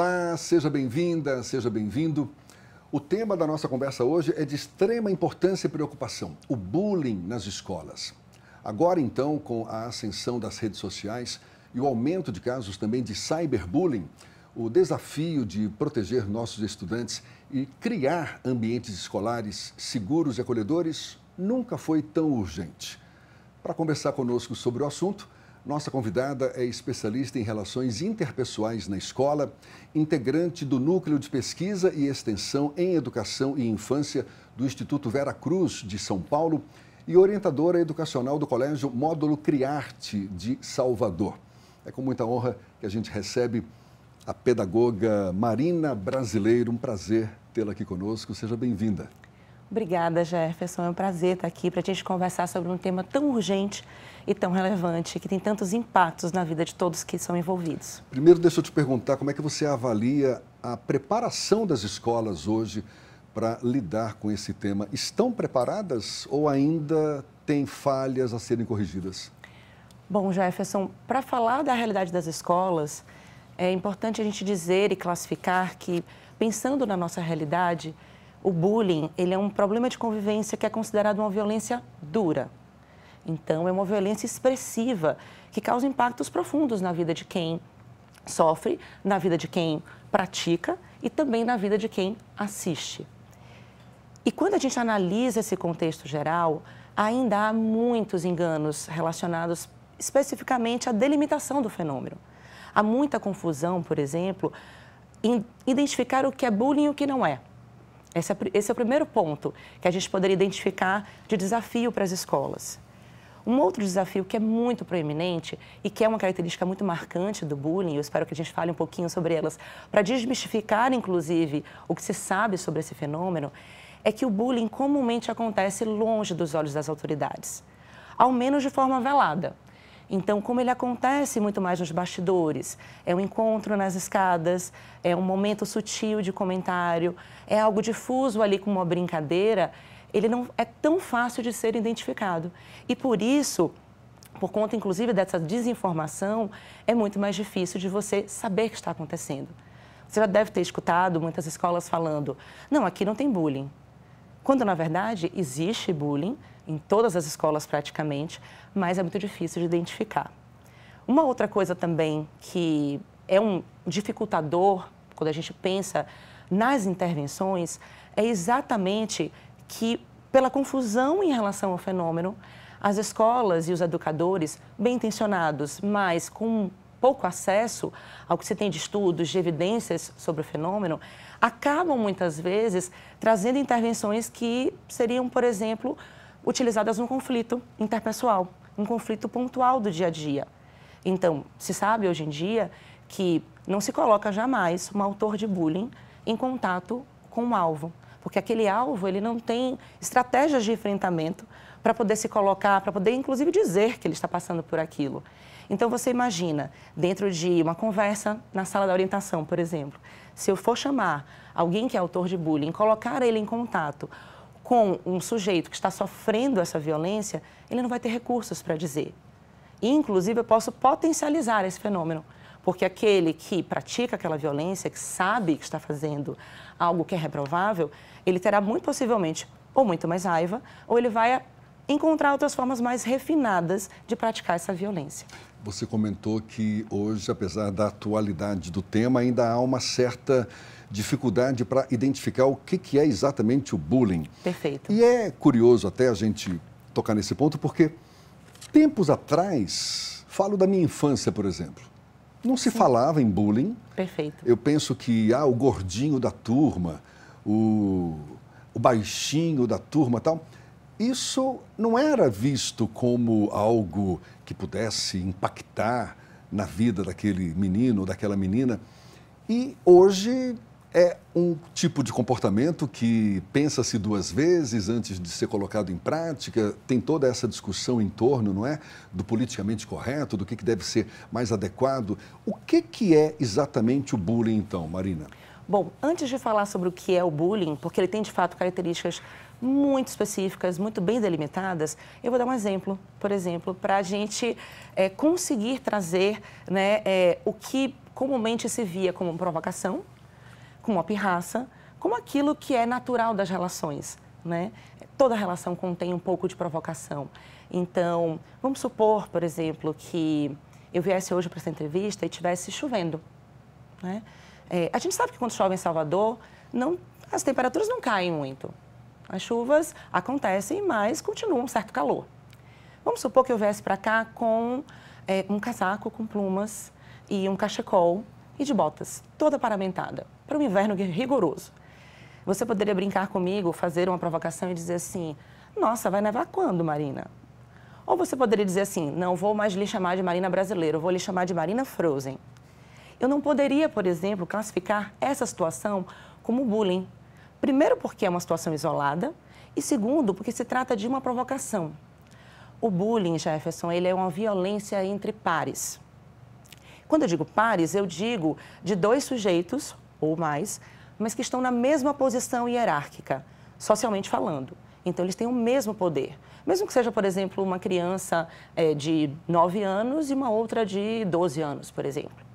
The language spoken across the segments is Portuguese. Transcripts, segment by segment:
Olá, seja bem-vinda, seja bem-vindo. O tema da nossa conversa hoje é de extrema importância e preocupação: o bullying nas escolas. Agora, então, com a ascensão das redes sociais e o aumento de casos também de cyberbullying, o desafio de proteger nossos estudantes e criar ambientes escolares seguros e acolhedores nunca foi tão urgente. Para conversar conosco sobre o assunto, nossa convidada é especialista em relações interpessoais na escola, integrante do Núcleo de Pesquisa e Extensão em Educação e Infância do Instituto Vera Cruz de São Paulo e orientadora educacional do Colégio Módulo Criarte de Salvador. É com muita honra que a gente recebe a pedagoga Marina Brasileiro. Um prazer tê-la aqui conosco. Seja bem-vinda. Obrigada, Jefferson. É um prazer estar aqui para a gente conversar sobre um tema tão urgente e tão relevante, que tem tantos impactos na vida de todos que são envolvidos. Primeiro, deixa eu te perguntar como é que você avalia a preparação das escolas hoje para lidar com esse tema. Estão preparadas ou ainda tem falhas a serem corrigidas? Bom, Jefferson, para falar da realidade das escolas, é importante a gente dizer e classificar que, pensando na nossa realidade, o bullying, ele é um problema de convivência que é considerado uma violência dura. Então, é uma violência expressiva que causa impactos profundos na vida de quem sofre, na vida de quem pratica e também na vida de quem assiste. E quando a gente analisa esse contexto geral, ainda há muitos enganos relacionados especificamente à delimitação do fenômeno. Há muita confusão, por exemplo, em identificar o que é bullying e o que não é. Esse é, esse é o primeiro ponto que a gente poderia identificar de desafio para as escolas. Um outro desafio que é muito proeminente e que é uma característica muito marcante do bullying, eu espero que a gente fale um pouquinho sobre elas, para desmistificar, inclusive, o que se sabe sobre esse fenômeno, é que o bullying comumente acontece longe dos olhos das autoridades, ao menos de forma velada. Então, como ele acontece muito mais nos bastidores, é um encontro nas escadas, é um momento sutil de comentário, é algo difuso ali com uma brincadeira, ele não é tão fácil de ser identificado. E por isso, por conta inclusive dessa desinformação, é muito mais difícil de você saber o que está acontecendo. Você já deve ter escutado muitas escolas falando: não, aqui não tem bullying. Quando na verdade existe bullying em todas as escolas praticamente, mas é muito difícil de identificar. Uma outra coisa também que é um dificultador quando a gente pensa nas intervenções é exatamente que, pela confusão em relação ao fenômeno, as escolas e os educadores, bem intencionados, mas com pouco acesso ao que se tem de estudos, de evidências sobre o fenômeno, acabam muitas vezes trazendo intervenções que seriam, por exemplo, utilizadas no conflito interpessoal, um conflito pontual do dia a dia. Então, se sabe hoje em dia que não se coloca jamais um autor de bullying em contato com um alvo, porque aquele alvo ele não tem estratégias de enfrentamento para poder se colocar, para poder inclusive dizer que ele está passando por aquilo. Então você imagina, dentro de uma conversa na sala da orientação, por exemplo, se eu for chamar alguém que é autor de bullying, colocar ele em contato com um sujeito que está sofrendo essa violência, ele não vai ter recursos para dizer. inclusive, eu posso potencializar esse fenômeno, porque aquele que pratica aquela violência, que sabe que está fazendo algo que é reprovável, ele terá muito possivelmente ou muito mais raiva, ou ele vai encontrar outras formas mais refinadas de praticar essa violência. Você comentou que hoje, apesar da atualidade do tema, ainda há uma certa dificuldade para identificar o que, que é exatamente o bullying. Perfeito. E é curioso até a gente tocar nesse ponto, porque tempos atrás, falo da minha infância, por exemplo, não se Sim. falava em bullying. Perfeito. Eu penso que ah, o gordinho da turma, o, o baixinho da turma tal isso não era visto como algo que pudesse impactar na vida daquele menino ou daquela menina. E hoje é um tipo de comportamento que pensa-se duas vezes antes de ser colocado em prática, tem toda essa discussão em torno, não é? Do politicamente correto, do que, que deve ser mais adequado. O que, que é exatamente o bullying, então, Marina? Bom, antes de falar sobre o que é o bullying, porque ele tem de fato características muito específicas, muito bem delimitadas. Eu vou dar um exemplo, por exemplo, para a gente é, conseguir trazer né, é, o que comumente se via como provocação, como uma pirraça, como aquilo que é natural das relações. Né? Toda relação contém um pouco de provocação. Então, vamos supor, por exemplo, que eu viesse hoje para essa entrevista e tivesse chovendo. Né? É, a gente sabe que quando chove em Salvador, não, as temperaturas não caem muito. As chuvas acontecem, mas continua um certo calor. Vamos supor que eu viesse para cá com é, um casaco com plumas e um cachecol e de botas, toda paramentada, para um inverno rigoroso. Você poderia brincar comigo, fazer uma provocação e dizer assim: Nossa, vai nevar quando, Marina? Ou você poderia dizer assim: Não vou mais lhe chamar de Marina brasileira, vou lhe chamar de Marina Frozen. Eu não poderia, por exemplo, classificar essa situação como bullying, Primeiro, porque é uma situação isolada, e segundo, porque se trata de uma provocação. O bullying, Jefferson, ele é uma violência entre pares. Quando eu digo pares, eu digo de dois sujeitos ou mais, mas que estão na mesma posição hierárquica, socialmente falando. Então, eles têm o mesmo poder. Mesmo que seja, por exemplo, uma criança é, de 9 anos e uma outra de 12 anos, por exemplo.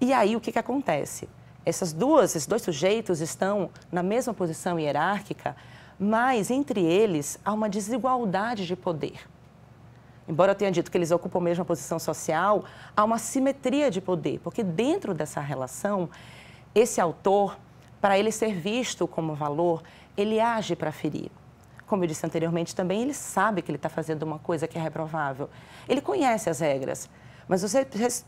E aí, o que, que acontece? essas duas, esses dois sujeitos estão na mesma posição hierárquica, mas entre eles há uma desigualdade de poder. Embora eu tenha dito que eles ocupam a mesma posição social, há uma simetria de poder, porque dentro dessa relação, esse autor, para ele ser visto como valor, ele age para ferir. Como eu disse anteriormente também, ele sabe que ele está fazendo uma coisa que é reprovável. Ele conhece as regras. Mas os,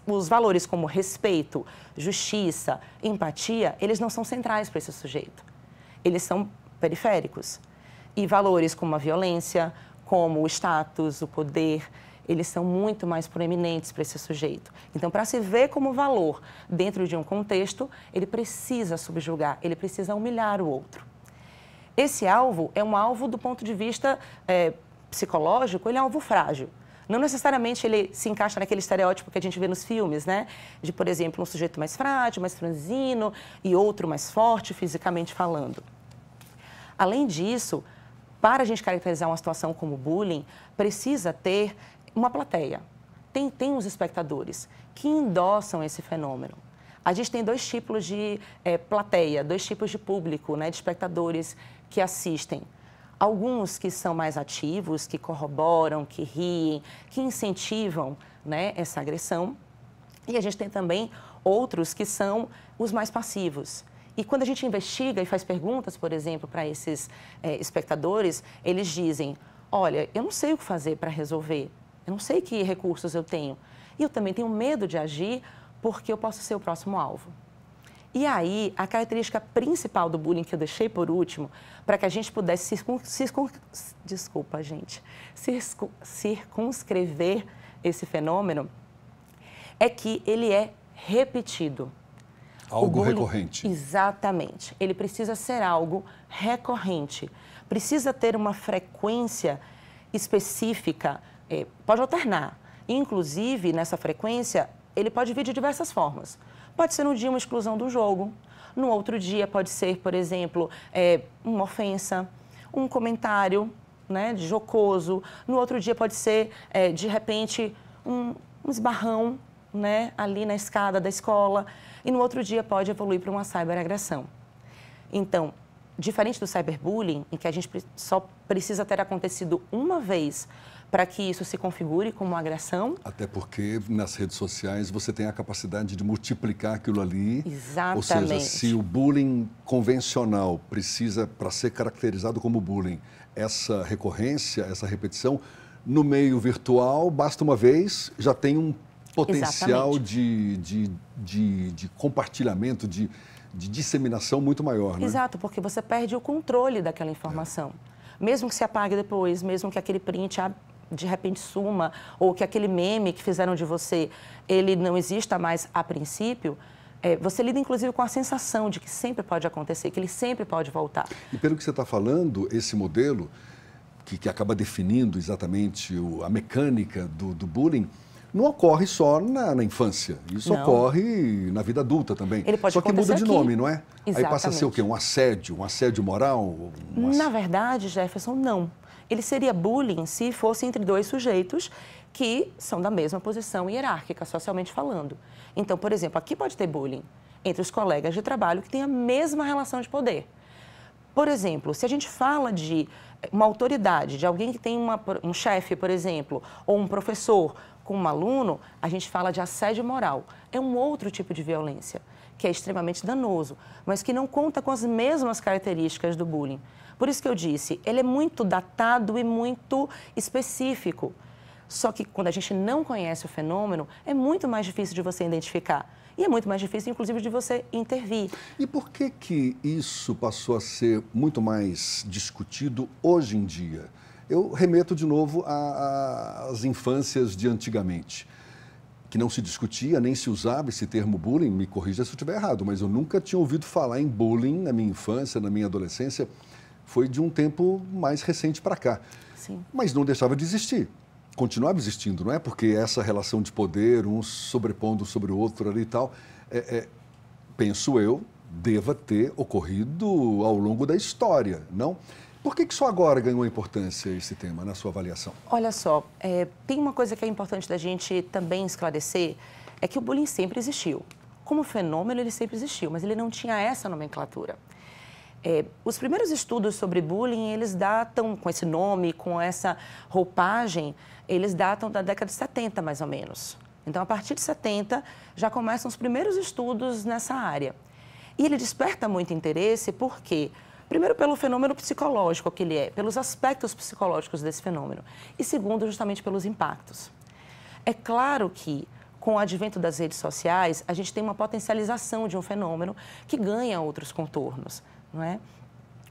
os valores como respeito, justiça, empatia, eles não são centrais para esse sujeito. Eles são periféricos. E valores como a violência, como o status, o poder, eles são muito mais proeminentes para esse sujeito. Então, para se ver como valor dentro de um contexto, ele precisa subjugar, ele precisa humilhar o outro. Esse alvo é um alvo do ponto de vista é, psicológico, ele é um alvo frágil. Não necessariamente ele se encaixa naquele estereótipo que a gente vê nos filmes, né? De, por exemplo, um sujeito mais frágil, mais franzino e outro mais forte fisicamente falando. Além disso, para a gente caracterizar uma situação como bullying, precisa ter uma plateia. Tem, tem os espectadores que endossam esse fenômeno. A gente tem dois tipos de é, plateia, dois tipos de público, né, de espectadores que assistem Alguns que são mais ativos, que corroboram, que riem, que incentivam né, essa agressão. E a gente tem também outros que são os mais passivos. E quando a gente investiga e faz perguntas, por exemplo, para esses é, espectadores, eles dizem: Olha, eu não sei o que fazer para resolver, eu não sei que recursos eu tenho. E eu também tenho medo de agir porque eu posso ser o próximo alvo. E aí, a característica principal do bullying que eu deixei por último, para que a gente pudesse desculpa, gente, circunscrever esse fenômeno, é que ele é repetido. Algo bullying, recorrente. Exatamente. Ele precisa ser algo recorrente. Precisa ter uma frequência específica, eh, pode alternar. Inclusive, nessa frequência, ele pode vir de diversas formas. Pode ser no dia uma exclusão do jogo, no outro dia pode ser, por exemplo, é, uma ofensa, um comentário né, jocoso, no outro dia pode ser, é, de repente, um, um esbarrão né, ali na escada da escola, e no outro dia pode evoluir para uma cyberagressão. Então, diferente do cyberbullying, em que a gente só precisa ter acontecido uma vez para que isso se configure como agressão. Até porque nas redes sociais você tem a capacidade de multiplicar aquilo ali. Exatamente. Ou seja, se o bullying convencional precisa, para ser caracterizado como bullying, essa recorrência, essa repetição, no meio virtual, basta uma vez, já tem um potencial de, de, de, de compartilhamento, de, de disseminação muito maior. Né? Exato, porque você perde o controle daquela informação. É. Mesmo que se apague depois, mesmo que aquele print de repente suma ou que aquele meme que fizeram de você ele não exista mais a princípio, é, você lida inclusive com a sensação de que sempre pode acontecer, que ele sempre pode voltar. E pelo que você está falando, esse modelo que, que acaba definindo exatamente o, a mecânica do, do bullying não ocorre só na, na infância, isso não. ocorre na vida adulta também. Ele pode só que muda de aqui. nome, não é? Exatamente. Aí passa a ser o quê? Um assédio, um assédio moral? Um assédio... Na verdade, Jefferson, não ele seria bullying se fosse entre dois sujeitos que são da mesma posição hierárquica, socialmente falando. Então, por exemplo, aqui pode ter bullying entre os colegas de trabalho que têm a mesma relação de poder. Por exemplo, se a gente fala de uma autoridade, de alguém que tem uma, um chefe, por exemplo, ou um professor, com um aluno, a gente fala de assédio moral. É um outro tipo de violência, que é extremamente danoso, mas que não conta com as mesmas características do bullying. Por isso que eu disse, ele é muito datado e muito específico. Só que quando a gente não conhece o fenômeno, é muito mais difícil de você identificar. E é muito mais difícil, inclusive, de você intervir. E por que, que isso passou a ser muito mais discutido hoje em dia? eu remeto de novo às infâncias de antigamente, que não se discutia, nem se usava esse termo bullying, me corrija se eu estiver errado, mas eu nunca tinha ouvido falar em bullying na minha infância, na minha adolescência, foi de um tempo mais recente para cá. Sim. Mas não deixava de existir. Continuava existindo, não é? Porque essa relação de poder, um sobrepondo sobre o outro ali e tal, é, é, penso eu, deva ter ocorrido ao longo da história, não? Por que, que só agora ganhou importância esse tema, na sua avaliação? Olha só, é, tem uma coisa que é importante da gente também esclarecer, é que o bullying sempre existiu. Como fenômeno, ele sempre existiu, mas ele não tinha essa nomenclatura. É, os primeiros estudos sobre bullying, eles datam, com esse nome, com essa roupagem, eles datam da década de 70, mais ou menos. Então, a partir de 70, já começam os primeiros estudos nessa área. E ele desperta muito interesse porque quê? Primeiro, pelo fenômeno psicológico que ele é, pelos aspectos psicológicos desse fenômeno. E segundo, justamente pelos impactos. É claro que com o advento das redes sociais, a gente tem uma potencialização de um fenômeno que ganha outros contornos, não é?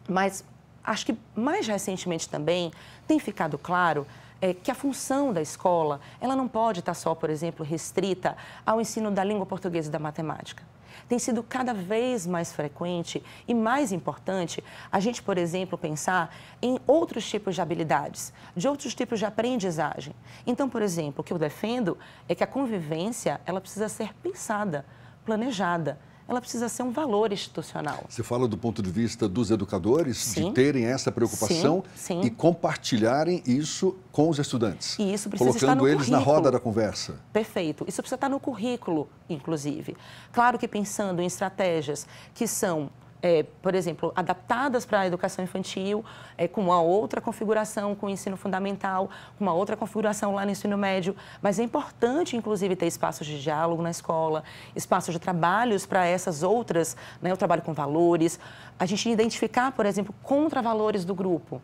Mas acho que mais recentemente também tem ficado claro é, que a função da escola, ela não pode estar só, por exemplo, restrita ao ensino da língua portuguesa e da matemática tem sido cada vez mais frequente e mais importante a gente, por exemplo, pensar em outros tipos de habilidades, de outros tipos de aprendizagem. Então, por exemplo, o que eu defendo é que a convivência, ela precisa ser pensada, planejada ela precisa ser um valor institucional. Você fala do ponto de vista dos educadores, sim. de terem essa preocupação sim, sim. e compartilharem isso com os estudantes. E isso precisa colocando estar no eles currículo. na roda da conversa. Perfeito. Isso precisa estar no currículo, inclusive. Claro que pensando em estratégias que são é, por exemplo, adaptadas para a educação infantil, é, com uma outra configuração com o ensino fundamental, com uma outra configuração lá no ensino médio. Mas é importante, inclusive, ter espaços de diálogo na escola, espaços de trabalhos para essas outras, né, o trabalho com valores, a gente identificar, por exemplo, contravalores do grupo.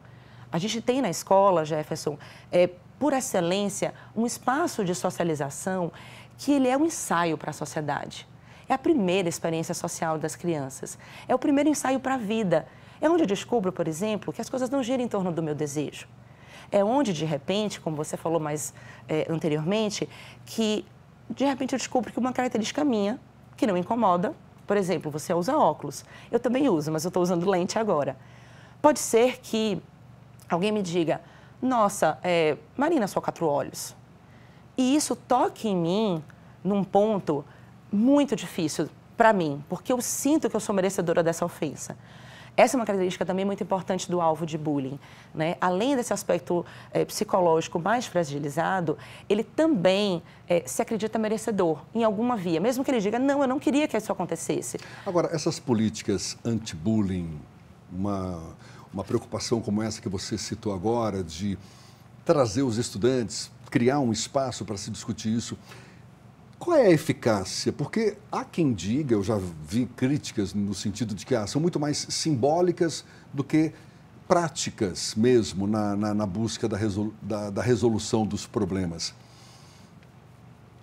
A gente tem na escola, Jefferson, é, por excelência, um espaço de socialização que ele é um ensaio para a sociedade. É a primeira experiência social das crianças. É o primeiro ensaio para a vida. É onde eu descubro, por exemplo, que as coisas não giram em torno do meu desejo. É onde, de repente, como você falou mais é, anteriormente, que de repente eu descubro que uma característica minha, que não incomoda, por exemplo, você usa óculos. Eu também uso, mas eu estou usando lente agora. Pode ser que alguém me diga, nossa, é, Marina, só quatro olhos. E isso toque em mim num ponto muito difícil para mim, porque eu sinto que eu sou merecedora dessa ofensa. Essa é uma característica também muito importante do alvo de bullying. Né? Além desse aspecto é, psicológico mais fragilizado, ele também é, se acredita merecedor em alguma via, mesmo que ele diga, não, eu não queria que isso acontecesse. Agora, essas políticas anti-bullying, uma, uma preocupação como essa que você citou agora, de trazer os estudantes, criar um espaço para se discutir isso, qual é a eficácia? Porque há quem diga, eu já vi críticas no sentido de que ah, são muito mais simbólicas do que práticas mesmo na, na, na busca da, resolu da, da, resolução dos problemas.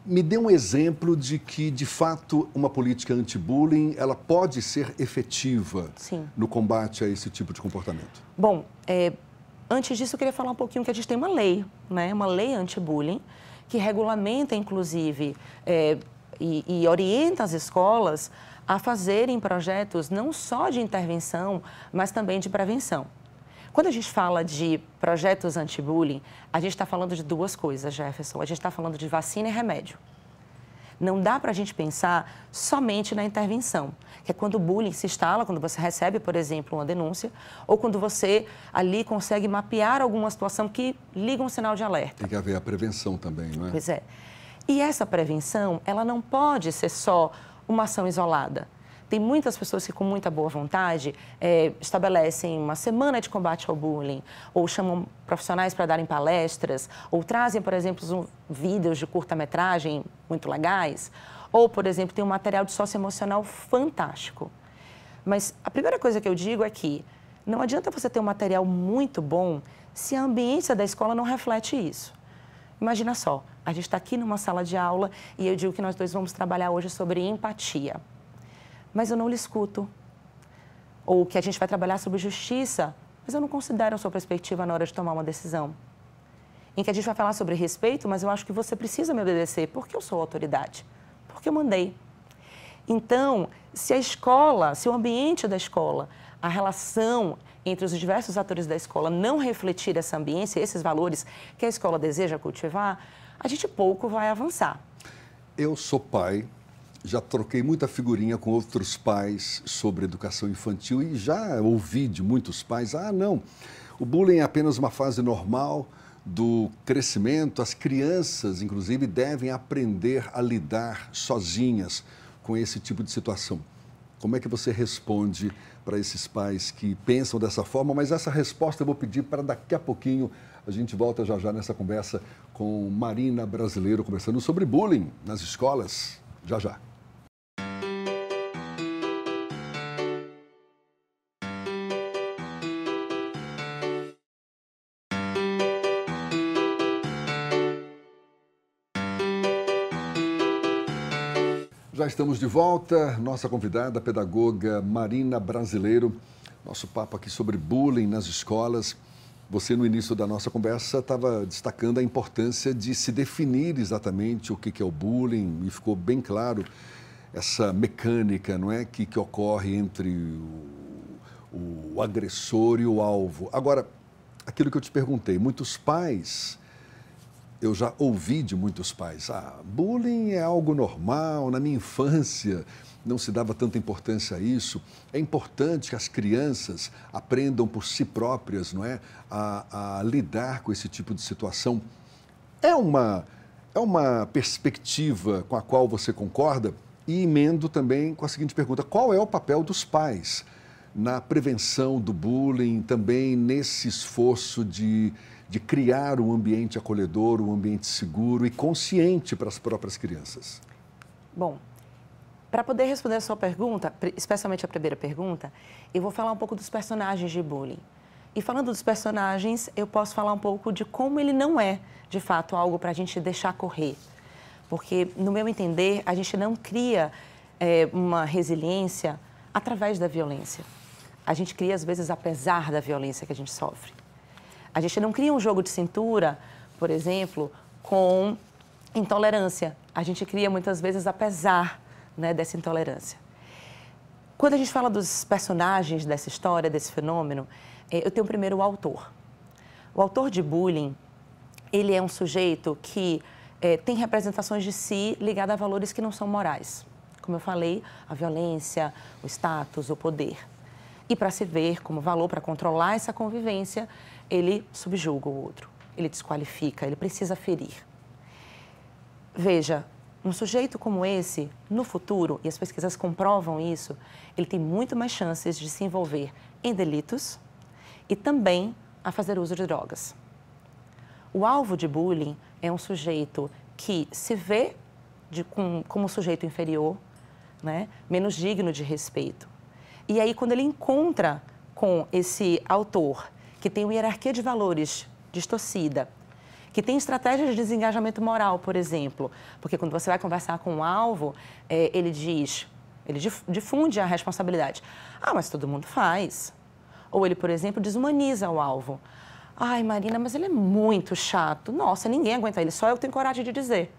Me dê um exemplo de que, de fato, uma política anti-bullying ela pode ser efetiva Sim. no combate a esse tipo de comportamento. Bom, é, antes disso eu queria falar um pouquinho que a gente tem uma lei, né? Uma lei anti-bullying que regulamenta, inclusive, é, e, e orienta as escolas a fazerem projetos não só de intervenção, mas também de prevenção. Quando a gente fala de projetos anti-bullying, a gente está falando de duas coisas, Jefferson. A gente está falando de vacina e remédio. Não dá para a gente pensar somente na intervenção, que é quando o bullying se instala, quando você recebe, por exemplo, uma denúncia, ou quando você ali consegue mapear alguma situação que liga um sinal de alerta. Tem que haver a prevenção também, não é? Pois é. E essa prevenção, ela não pode ser só uma ação isolada. Tem muitas pessoas que, com muita boa vontade, é, estabelecem uma semana de combate ao bullying, ou chamam profissionais para darem palestras, ou trazem, por exemplo, um, vídeos de curta-metragem muito legais, ou, por exemplo, tem um material de socioemocional fantástico. Mas a primeira coisa que eu digo é que não adianta você ter um material muito bom se a ambiência da escola não reflete isso. Imagina só, a gente está aqui numa sala de aula e eu digo que nós dois vamos trabalhar hoje sobre empatia mas eu não lhe escuto. Ou que a gente vai trabalhar sobre justiça, mas eu não considero a sua perspectiva na hora de tomar uma decisão. Em que a gente vai falar sobre respeito, mas eu acho que você precisa me obedecer, porque eu sou autoridade, porque eu mandei. Então, se a escola, se o ambiente da escola, a relação entre os diversos atores da escola não refletir essa ambiência, esses valores que a escola deseja cultivar, a gente pouco vai avançar. Eu sou pai, já troquei muita figurinha com outros pais sobre educação infantil e já ouvi de muitos pais: ah, não, o bullying é apenas uma fase normal do crescimento, as crianças, inclusive, devem aprender a lidar sozinhas com esse tipo de situação. Como é que você responde para esses pais que pensam dessa forma? Mas essa resposta eu vou pedir para daqui a pouquinho. A gente volta já já nessa conversa com Marina Brasileiro, conversando sobre bullying nas escolas. Já já. estamos de volta. Nossa convidada, pedagoga Marina Brasileiro. Nosso papo aqui sobre bullying nas escolas. Você, no início da nossa conversa, estava destacando a importância de se definir exatamente o que é o bullying e ficou bem claro essa mecânica, não é, que, que ocorre entre o, o agressor e o alvo. Agora, aquilo que eu te perguntei, muitos pais eu já ouvi de muitos pais: ah, bullying é algo normal, na minha infância não se dava tanta importância a isso. É importante que as crianças aprendam por si próprias, não é? A, a lidar com esse tipo de situação. É uma, é uma perspectiva com a qual você concorda? E emendo também com a seguinte pergunta: qual é o papel dos pais na prevenção do bullying, também nesse esforço de de criar um ambiente acolhedor, um ambiente seguro e consciente para as próprias crianças? Bom, para poder responder a sua pergunta, especialmente a primeira pergunta, eu vou falar um pouco dos personagens de bullying. E falando dos personagens, eu posso falar um pouco de como ele não é, de fato, algo para a gente deixar correr. Porque, no meu entender, a gente não cria é, uma resiliência através da violência. A gente cria, às vezes, apesar da violência que a gente sofre. A gente não cria um jogo de cintura, por exemplo, com intolerância. A gente cria muitas vezes apesar né, dessa intolerância. Quando a gente fala dos personagens dessa história, desse fenômeno, é, eu tenho primeiro o autor. O autor de bullying, ele é um sujeito que é, tem representações de si ligadas a valores que não são morais. Como eu falei, a violência, o status, o poder. E para se ver como valor, para controlar essa convivência, ele subjuga o outro, ele desqualifica, ele precisa ferir. Veja, um sujeito como esse, no futuro, e as pesquisas comprovam isso, ele tem muito mais chances de se envolver em delitos e também a fazer uso de drogas. O alvo de bullying é um sujeito que se vê de, com, como um sujeito inferior, né, menos digno de respeito. E aí, quando ele encontra com esse autor que tem uma hierarquia de valores distorcida, que tem estratégias de desengajamento moral, por exemplo, porque quando você vai conversar com um alvo, é, ele diz, ele difunde a responsabilidade. Ah, mas todo mundo faz. Ou ele, por exemplo, desumaniza o alvo. Ai, Marina, mas ele é muito chato. Nossa, ninguém aguenta ele, só eu tenho coragem de dizer.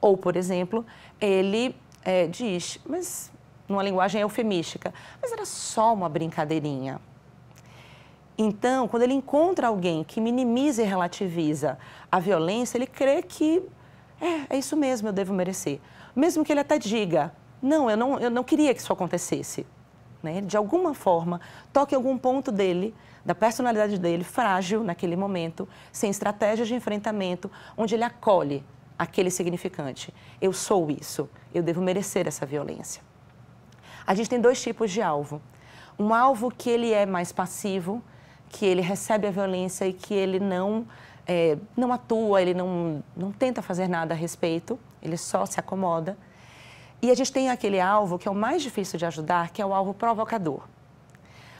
Ou, por exemplo, ele é, diz, mas numa linguagem eufemística. Mas era só uma brincadeirinha. Então, quando ele encontra alguém que minimiza e relativiza a violência, ele crê que é, é isso mesmo, eu devo merecer. Mesmo que ele até diga, não, eu não, eu não queria que isso acontecesse. Né? De alguma forma, toque algum ponto dele, da personalidade dele, frágil naquele momento, sem estratégias de enfrentamento, onde ele acolhe aquele significante. Eu sou isso, eu devo merecer essa violência. A gente tem dois tipos de alvo. Um alvo que ele é mais passivo, que ele recebe a violência e que ele não, é, não atua, ele não, não tenta fazer nada a respeito, ele só se acomoda. E a gente tem aquele alvo que é o mais difícil de ajudar, que é o alvo provocador.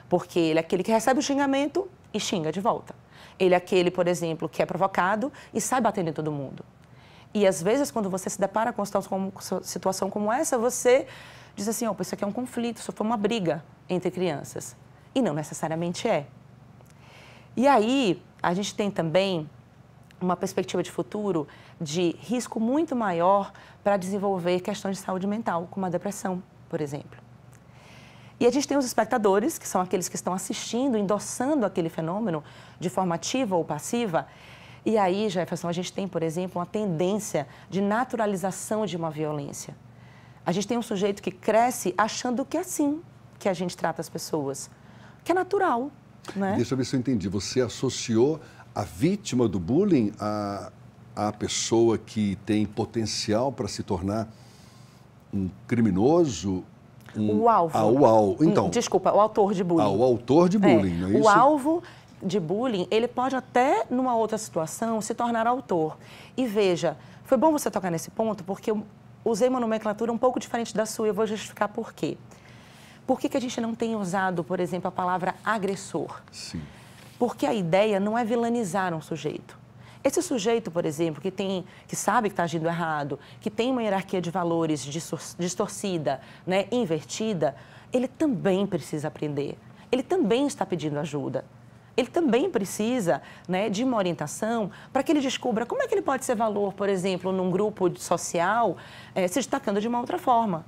Porque ele é aquele que recebe o xingamento e xinga de volta. Ele é aquele, por exemplo, que é provocado e sai batendo em todo mundo. E às vezes, quando você se depara com situação como essa, você diz assim, opa, isso aqui é um conflito, isso foi uma briga entre crianças. E não necessariamente é. E aí, a gente tem também uma perspectiva de futuro de risco muito maior para desenvolver questões de saúde mental, como a depressão, por exemplo. E a gente tem os espectadores, que são aqueles que estão assistindo, endossando aquele fenômeno de forma ativa ou passiva. E aí, Jefferson, a gente tem, por exemplo, uma tendência de naturalização de uma violência. A gente tem um sujeito que cresce achando que é assim que a gente trata as pessoas, que é natural. Né? Deixa eu ver se eu entendi. Você associou a vítima do bullying à, à pessoa que tem potencial para se tornar um criminoso? Um, o alvo. Ah, o alvo. então, Desculpa, o autor de bullying. Ah, o autor de é, bullying, é. não é isso? O alvo de bullying, ele pode até, numa outra situação, se tornar autor. E veja, foi bom você tocar nesse ponto, porque usei uma nomenclatura um pouco diferente da sua e eu vou justificar por quê. Por que, que a gente não tem usado, por exemplo, a palavra agressor? Sim. Porque a ideia não é vilanizar um sujeito. Esse sujeito, por exemplo, que tem, que sabe que está agindo errado, que tem uma hierarquia de valores distorcida, né, invertida, ele também precisa aprender. Ele também está pedindo ajuda ele também precisa né, de uma orientação para que ele descubra como é que ele pode ser valor, por exemplo, num grupo social, é, se destacando de uma outra forma.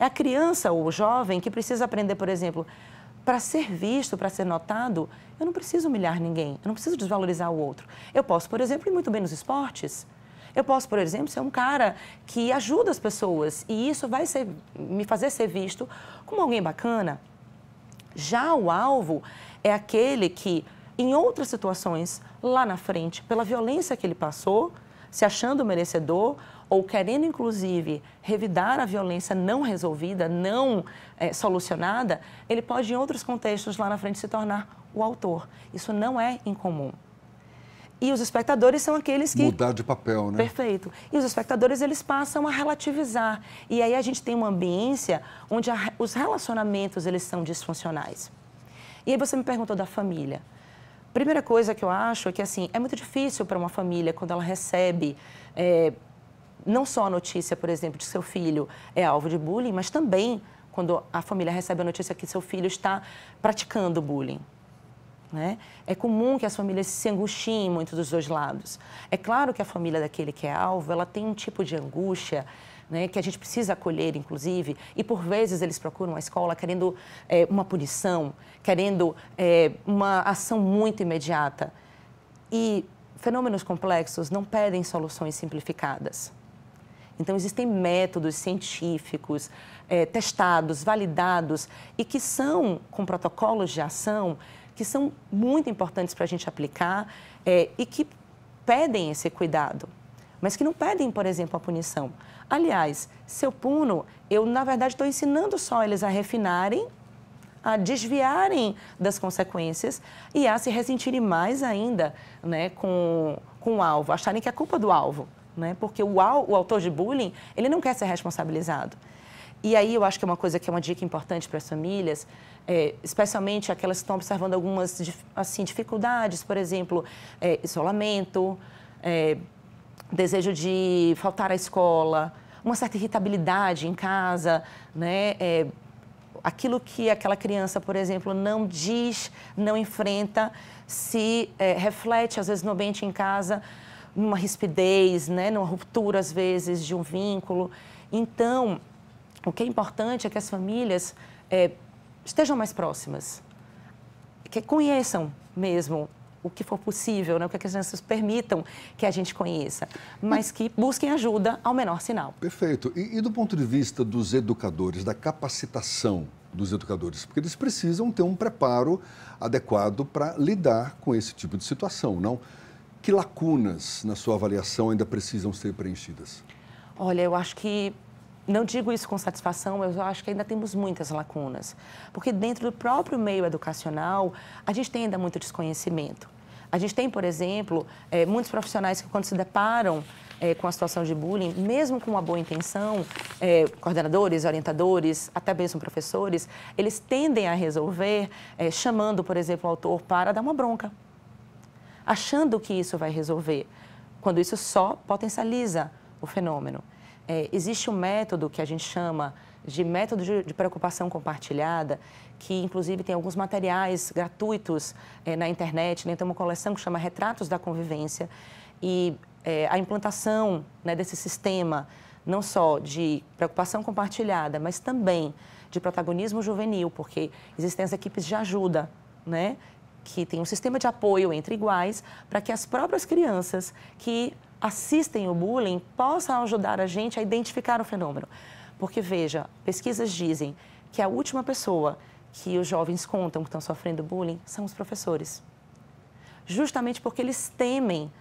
É a criança ou o jovem que precisa aprender, por exemplo, para ser visto, para ser notado, eu não preciso humilhar ninguém, eu não preciso desvalorizar o outro. Eu posso, por exemplo, ir muito bem nos esportes. Eu posso, por exemplo, ser um cara que ajuda as pessoas e isso vai ser, me fazer ser visto como alguém bacana. Já o alvo é aquele que, em outras situações, lá na frente, pela violência que ele passou, se achando merecedor ou querendo, inclusive, revidar a violência não resolvida, não é, solucionada, ele pode, em outros contextos, lá na frente, se tornar o autor. Isso não é incomum. E os espectadores são aqueles que... Mudar de papel, né? Perfeito. E os espectadores, eles passam a relativizar. E aí a gente tem uma ambiência onde a... os relacionamentos, eles são disfuncionais. E aí você me perguntou da família. Primeira coisa que eu acho é que, assim, é muito difícil para uma família quando ela recebe... É, não só a notícia, por exemplo, de seu filho é alvo de bullying, mas também quando a família recebe a notícia que seu filho está praticando bullying. Né? É comum que as famílias se angustiem muito dos dois lados. É claro que a família daquele que é alvo, ela tem um tipo de angústia né, que a gente precisa acolher, inclusive, e por vezes eles procuram a escola querendo é, uma punição, querendo é, uma ação muito imediata. E fenômenos complexos não pedem soluções simplificadas. Então, existem métodos científicos, é, testados, validados e que são com protocolos de ação que são muito importantes para a gente aplicar é, e que pedem esse cuidado mas que não pedem, por exemplo, a punição. Aliás, se eu puno, eu, na verdade, estou ensinando só eles a refinarem, a desviarem das consequências e a se ressentirem mais ainda né, com, com o alvo, acharem que é culpa do alvo. Né? Porque o, o autor de bullying, ele não quer ser responsabilizado. E aí eu acho que é uma coisa que é uma dica importante para as famílias, é, especialmente aquelas que estão observando algumas assim, dificuldades, por exemplo, é, isolamento, é, desejo de faltar à escola, uma certa irritabilidade em casa, né? É, aquilo que aquela criança, por exemplo, não diz, não enfrenta, se é, reflete às vezes no ambiente em casa, numa rispidez, né? numa ruptura às vezes de um vínculo. Então, o que é importante é que as famílias é, estejam mais próximas, que conheçam mesmo o que for possível, né? o é que as crianças permitam que a gente conheça, mas que busquem ajuda ao menor sinal. Perfeito. E, e do ponto de vista dos educadores, da capacitação dos educadores, porque eles precisam ter um preparo adequado para lidar com esse tipo de situação, não? Que lacunas, na sua avaliação, ainda precisam ser preenchidas? Olha, eu acho que não digo isso com satisfação, mas eu acho que ainda temos muitas lacunas. Porque dentro do próprio meio educacional, a gente tem ainda muito desconhecimento. A gente tem, por exemplo, é, muitos profissionais que quando se deparam é, com a situação de bullying, mesmo com uma boa intenção, é, coordenadores, orientadores, até mesmo professores, eles tendem a resolver é, chamando, por exemplo, o autor para dar uma bronca, achando que isso vai resolver, quando isso só potencializa o fenômeno. existe um método que a gente chama de método de, preocupação compartilhada, que inclusive tem alguns materiais gratuitos é, na internet, né? tem uma coleção que chama Retratos da Convivência, e é, a implantação né, desse sistema, não só de preocupação compartilhada, mas também de protagonismo juvenil, porque existem as equipes de ajuda, né? que tem um sistema de apoio entre iguais, para que as próprias crianças que assistem o bullying possam ajudar a gente a identificar o fenômeno. Porque, veja, pesquisas dizem que a última pessoa que os jovens contam que estão sofrendo bullying são os professores. Justamente porque eles temem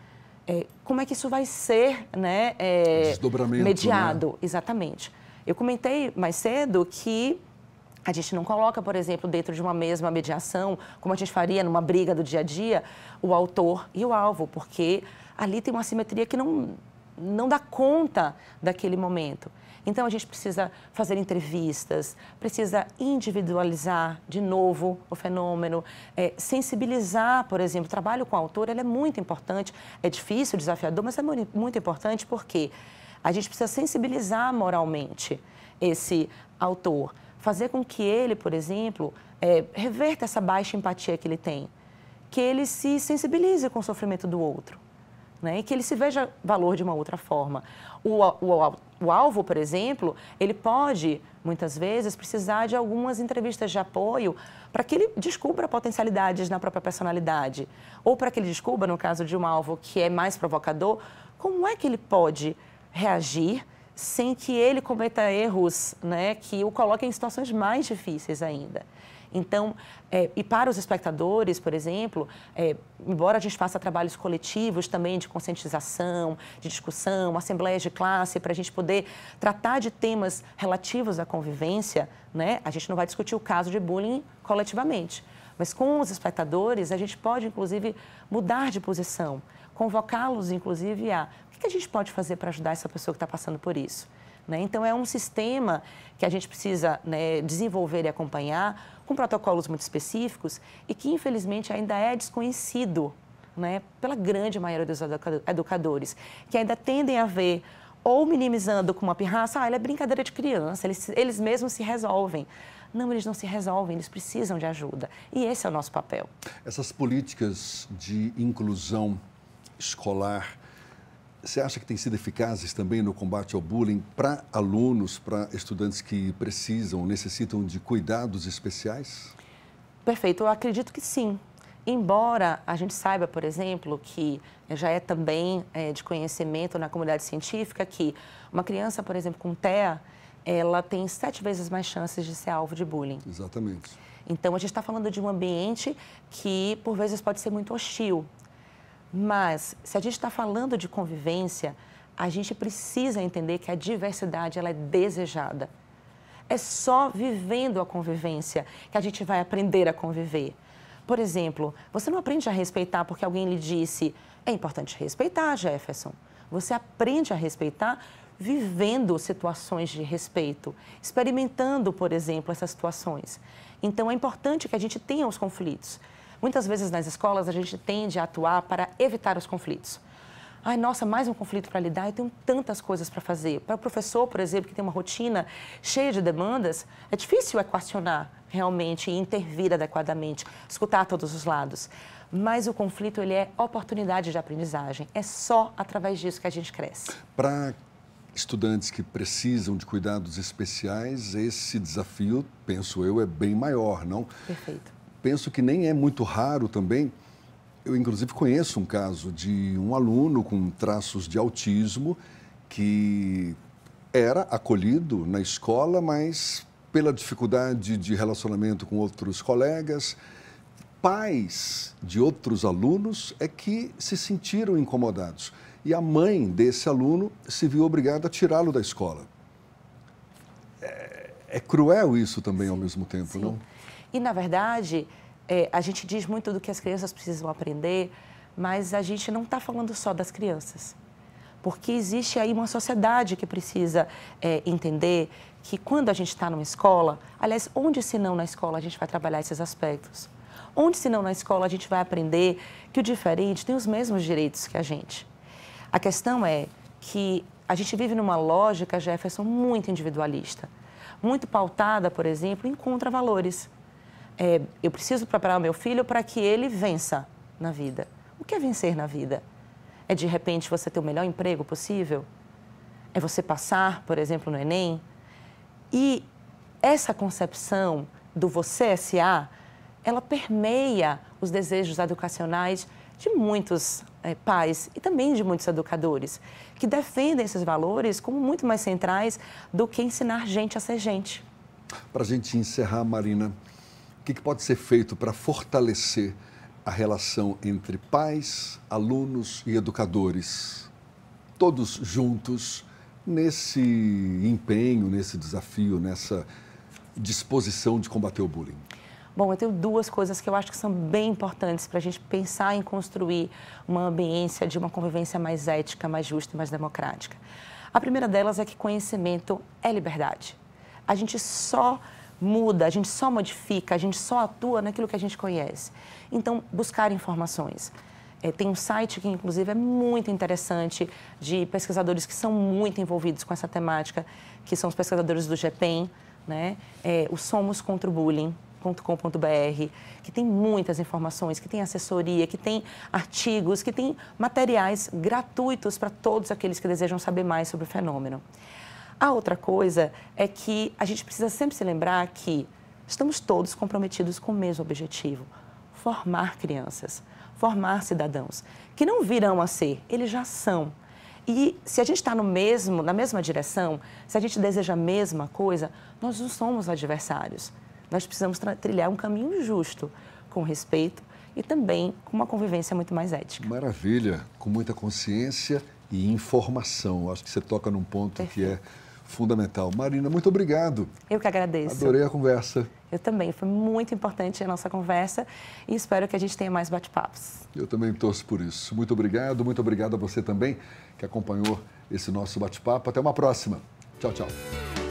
é, como é que isso vai ser né, é, mediado. Né? Exatamente. Eu comentei mais cedo que a gente não coloca, por exemplo, dentro de uma mesma mediação, como a gente faria numa briga do dia a dia, o autor e o alvo, porque ali tem uma simetria que não, não dá conta daquele momento. Então a gente precisa fazer entrevistas, precisa individualizar de novo o fenômeno, é, sensibilizar, por exemplo, o trabalho com autor autora é muito importante, é difícil, desafiador, mas é muito importante porque a gente precisa sensibilizar moralmente esse autor, fazer com que ele, por exemplo, é, reverta essa baixa empatia que ele tem, que ele se sensibilize com o sofrimento do outro né, e que ele se veja valor de uma outra forma. O, o, o alvo, por exemplo, ele pode, muitas vezes, precisar de algumas entrevistas de apoio para que ele descubra potencialidades na própria personalidade. Ou para que ele descubra, no caso de um alvo que é mais provocador, como é que ele pode reagir sem que ele cometa erros né, que o coloquem em situações mais difíceis ainda. Então, é, e para os espectadores, por exemplo, é, embora a gente faça trabalhos coletivos também de conscientização, de discussão, assembleias de classe, para a gente poder tratar de temas relativos à convivência, né? a gente não vai discutir o caso de bullying coletivamente. Mas com os espectadores, a gente pode, inclusive, mudar de posição, convocá-los, inclusive, a o que a gente pode fazer para ajudar essa pessoa que está passando por isso. Né? Então, é um sistema que a gente precisa né, desenvolver e acompanhar com protocolos muito específicos e que, infelizmente, ainda é desconhecido né, pela grande maioria dos educadores, que ainda tendem a ver ou minimizando com uma pirraça, ah, ele é brincadeira de criança, eles, eles mesmos se resolvem. Não, eles não se resolvem, eles precisam de ajuda. E esse é o nosso papel. Essas políticas de inclusão escolar, você acha que tem sido eficazes também no combate ao bullying para alunos, para estudantes que precisam, necessitam de cuidados especiais? Perfeito, eu acredito que sim. Embora a gente saiba, por exemplo, que já é também é, de conhecimento na comunidade científica que uma criança, por exemplo, com TEA, ela tem sete vezes mais chances de ser alvo de bullying. Exatamente. Então, a gente está falando de um ambiente que, por vezes, pode ser muito hostil. Mas, se a gente está falando de convivência, a gente precisa entender que a diversidade ela é desejada. É só vivendo a convivência que a gente vai aprender a conviver. Por exemplo, você não aprende a respeitar porque alguém lhe disse: é importante respeitar, Jefferson. Você aprende a respeitar vivendo situações de respeito, experimentando, por exemplo, essas situações. Então, é importante que a gente tenha os conflitos. Muitas vezes nas escolas a gente tende a atuar para evitar os conflitos. Ai, nossa, mais um conflito para lidar, eu tenho tantas coisas para fazer. Para o professor, por exemplo, que tem uma rotina cheia de demandas, é difícil equacionar realmente e intervir adequadamente, escutar todos os lados. Mas o conflito, ele é oportunidade de aprendizagem. É só através disso que a gente cresce. Para estudantes que precisam de cuidados especiais, esse desafio, penso eu, é bem maior, não? Perfeito penso que nem é muito raro também. Eu, inclusive, conheço um caso de um aluno com traços de autismo que era acolhido na escola, mas pela dificuldade de relacionamento com outros colegas, pais de outros alunos é que se sentiram incomodados. E a mãe desse aluno se viu obrigada a tirá-lo da escola. É, é, cruel isso também sim, ao mesmo tempo, sim. não? E, na verdade, é, a gente diz muito do que as crianças precisam aprender, mas a gente não está falando só das crianças. Porque existe aí uma sociedade que precisa é, entender que quando a gente está numa escola, aliás, onde se não na escola a gente vai trabalhar esses aspectos? Onde se não na escola a gente vai aprender que o diferente tem os mesmos direitos que a gente? A questão é que a gente vive numa lógica, Jefferson, muito individualista, muito pautada, por exemplo, em contra-valores é, eu preciso preparar o meu filho para que ele vença na vida. O que é vencer na vida? É de repente você ter o melhor emprego possível? É você passar, por exemplo, no Enem? E essa concepção do você SA, ela permeia os desejos educacionais de muitos é, pais e também de muitos educadores, que defendem esses valores como muito mais centrais do que ensinar gente a ser gente. Para a gente encerrar, Marina, o que, que pode ser feito para fortalecer a relação entre pais, alunos e educadores, todos juntos nesse empenho, nesse desafio, nessa disposição de combater o bullying? Bom, eu tenho duas coisas que eu acho que são bem importantes para a gente pensar em construir uma ambiência de uma convivência mais ética, mais justa e mais democrática. A primeira delas é que conhecimento é liberdade. A gente só muda, a gente só modifica, a gente só atua naquilo que a gente conhece. Então, buscar informações. É, tem um site que, inclusive, é muito interessante, de pesquisadores que são muito envolvidos com essa temática, que são os pesquisadores do GEPEN, né? É, o Somos Contra o Bullying, .com.br, que tem muitas informações, que tem assessoria, que tem artigos, que tem materiais gratuitos para todos aqueles que desejam saber mais sobre o fenômeno. A outra coisa é que a gente precisa sempre se lembrar que estamos todos comprometidos com o mesmo objetivo: formar crianças, formar cidadãos, que não virão a ser, eles já são. E se a gente está no mesmo, na mesma direção, se a gente deseja a mesma coisa, nós não somos adversários. Nós precisamos trilhar um caminho justo, com respeito e também com uma convivência muito mais ética. Maravilha, com muita consciência e informação. Acho que você toca num ponto Perfeito. que é fundamental. Marina, muito obrigado. Eu que agradeço. Adorei a conversa. Eu também. Foi muito importante a nossa conversa e espero que a gente tenha mais bate-papos. Eu também torço por isso. Muito obrigado. Muito obrigado a você também que acompanhou esse nosso bate-papo. Até uma próxima. Tchau, tchau.